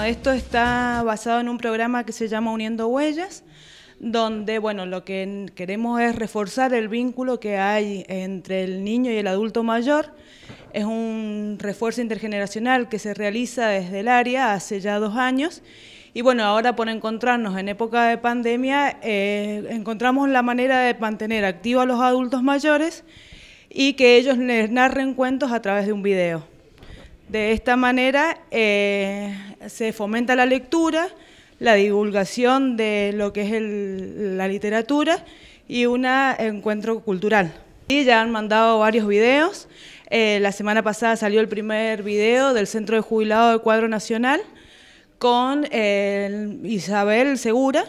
Ah, esto está basado en un programa que se llama Uniendo Huellas, donde bueno, lo que queremos es reforzar el vínculo que hay entre el niño y el adulto mayor. Es un refuerzo intergeneracional que se realiza desde el área hace ya dos años. Y bueno, ahora por encontrarnos en época de pandemia, eh, encontramos la manera de mantener activos a los adultos mayores y que ellos les narren cuentos a través de un video. De esta manera eh, se fomenta la lectura, la divulgación de lo que es la literatura y un encuentro cultural. Y ya han mandado varios videos. Eh, la semana pasada salió el primer video del Centro de Jubilado de Cuadro Nacional con eh, Isabel Segura,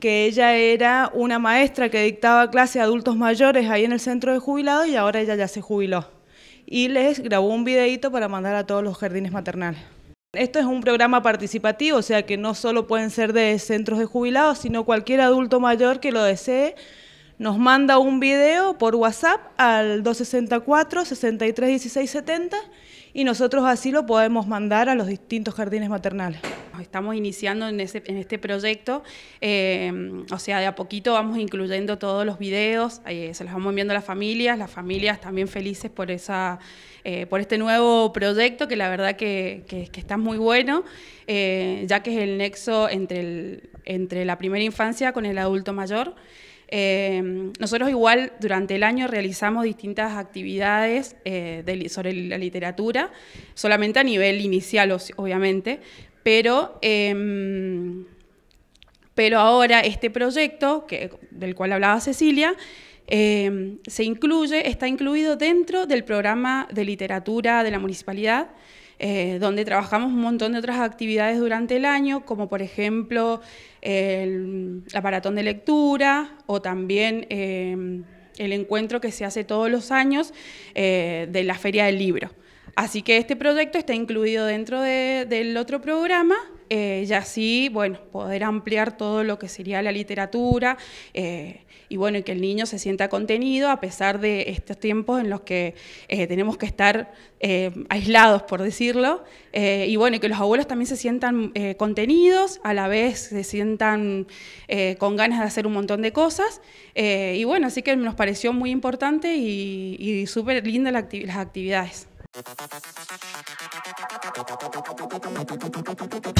que ella era una maestra que dictaba clases a adultos mayores ahí en el Centro de Jubilado y ahora ella ya se jubiló y les grabó un videíto para mandar a todos los jardines maternales. Esto es un programa participativo, o sea que no solo pueden ser de centros de jubilados, sino cualquier adulto mayor que lo desee nos manda un video por WhatsApp al 264 63 16 70 y nosotros así lo podemos mandar a los distintos jardines maternales. Estamos iniciando en, este proyecto, eh, o sea, de a poquito vamos incluyendo todos los videos, eh, se los vamos enviando a las familias, las familias también felices por, esa, eh, por este nuevo proyecto que la verdad que, está muy bueno, ya que es el nexo entre, el, entre la primera infancia con el adulto mayor. Em, nosotros igual durante el año realizamos distintas actividades eh, sobre la literatura, solamente a nivel inicial, obviamente, pero... Em, pero ahora este proyecto, del cual hablaba Cecilia, em, se incluye, está incluido dentro del programa de literatura de la municipalidad eh, donde trabajamos un montón de otras actividades durante el año, como por ejemplo el, aparatón de lectura o también eh, el encuentro que se hace todos los años eh, de la Feria del Libro. Así que este proyecto está incluido dentro del otro programa eh, y así, bueno, poder ampliar todo lo que sería la literatura eh, y bueno, y que el niño se sienta contenido a pesar de estos tiempos en los que eh, tenemos que estar aislados, por decirlo, y bueno, que los abuelos también se sientan contenidos, a la vez se sientan con ganas de hacer un montón de cosas, y bueno, así que nos pareció muy importante y, súper linda las actividades. どっち